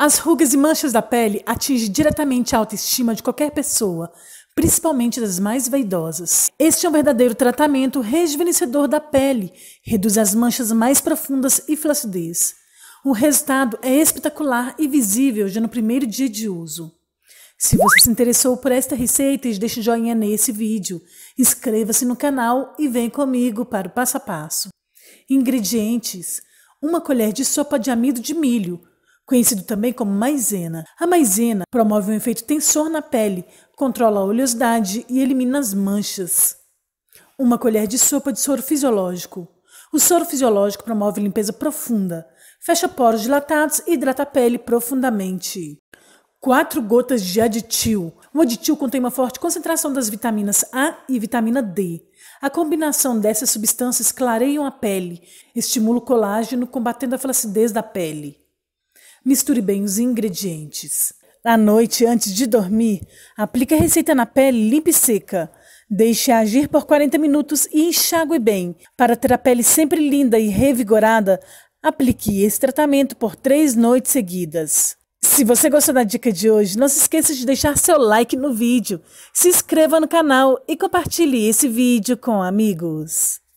As rugas e manchas da pele atingem diretamente a autoestima de qualquer pessoa, principalmente das mais vaidosas. Este é um verdadeiro tratamento rejuvenescedor da pele, reduz as manchas mais profundas e flacidez. O resultado é espetacular e visível já no primeiro dia de uso. Se você se interessou por esta receita, deixe joinha nesse vídeo, inscreva-se no canal e vem comigo para o passo a passo. Ingredientes: uma colher de sopa de amido de milho, conhecido também como maisena. A maisena promove um efeito tensor na pele, controla a oleosidade e elimina as manchas. Uma colher de sopa de soro fisiológico. O soro fisiológico promove limpeza profunda, fecha poros dilatados e hidrata a pele profundamente. 4 gotas de aditil. O aditil contém uma forte concentração das vitaminas A e vitamina D. A combinação dessas substâncias clareiam a pele, estimula o colágeno, combatendo a flacidez da pele. Misture bem os ingredientes. À noite, antes de dormir, aplique a receita na pele limpa e seca. Deixe agir por 40 minutos e enxague bem. Para ter a pele sempre linda e revigorada, aplique esse tratamento por três noites seguidas. Se você gostou da dica de hoje, não se esqueça de deixar seu like no vídeo, se inscreva no canal e compartilhe esse vídeo com amigos.